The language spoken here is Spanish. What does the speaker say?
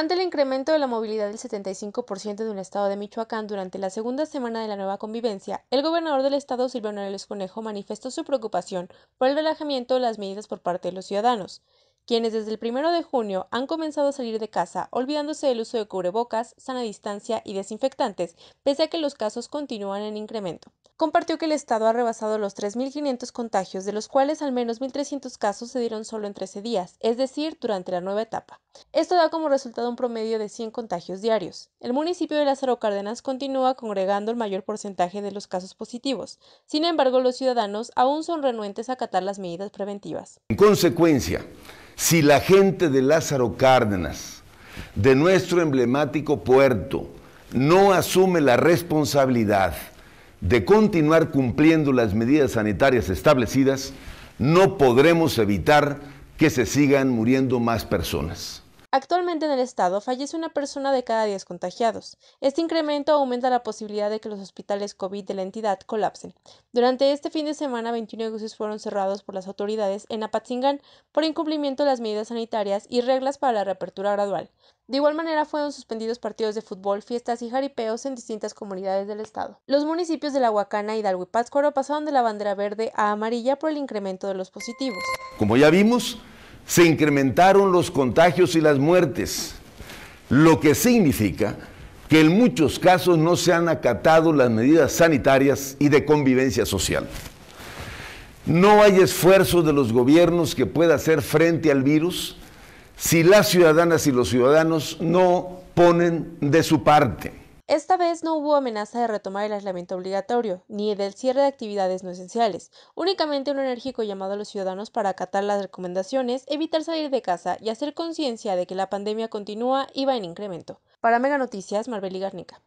Ante el incremento de la movilidad del 75% de un estado de Michoacán durante la segunda semana de la nueva convivencia, el gobernador del estado Silvano El Conejo manifestó su preocupación por el relajamiento de las medidas por parte de los ciudadanos, quienes desde el primero de junio han comenzado a salir de casa olvidándose del uso de cubrebocas, sana distancia y desinfectantes, pese a que los casos continúan en incremento compartió que el Estado ha rebasado los 3.500 contagios, de los cuales al menos 1.300 casos se dieron solo en 13 días, es decir, durante la nueva etapa. Esto da como resultado un promedio de 100 contagios diarios. El municipio de Lázaro Cárdenas continúa congregando el mayor porcentaje de los casos positivos. Sin embargo, los ciudadanos aún son renuentes a acatar las medidas preventivas. En consecuencia, si la gente de Lázaro Cárdenas, de nuestro emblemático puerto, no asume la responsabilidad, de continuar cumpliendo las medidas sanitarias establecidas, no podremos evitar que se sigan muriendo más personas. Actualmente en el estado fallece una persona de cada 10 contagiados. Este incremento aumenta la posibilidad de que los hospitales COVID de la entidad colapsen. Durante este fin de semana, 21 negocios fueron cerrados por las autoridades en Apatzingán por incumplimiento de las medidas sanitarias y reglas para la reapertura gradual. De igual manera fueron suspendidos partidos de fútbol, fiestas y jaripeos en distintas comunidades del estado. Los municipios de La Huacana, y Pátzcuaro pasaron de la bandera verde a amarilla por el incremento de los positivos. Como ya vimos, se incrementaron los contagios y las muertes, lo que significa que en muchos casos no se han acatado las medidas sanitarias y de convivencia social. No hay esfuerzo de los gobiernos que pueda hacer frente al virus si las ciudadanas y los ciudadanos no ponen de su parte. Esta vez no hubo amenaza de retomar el aislamiento obligatorio, ni del cierre de actividades no esenciales, únicamente un enérgico llamado a los ciudadanos para acatar las recomendaciones, evitar salir de casa y hacer conciencia de que la pandemia continúa y va en incremento. Para Mega Noticias, Marbeli Garnica.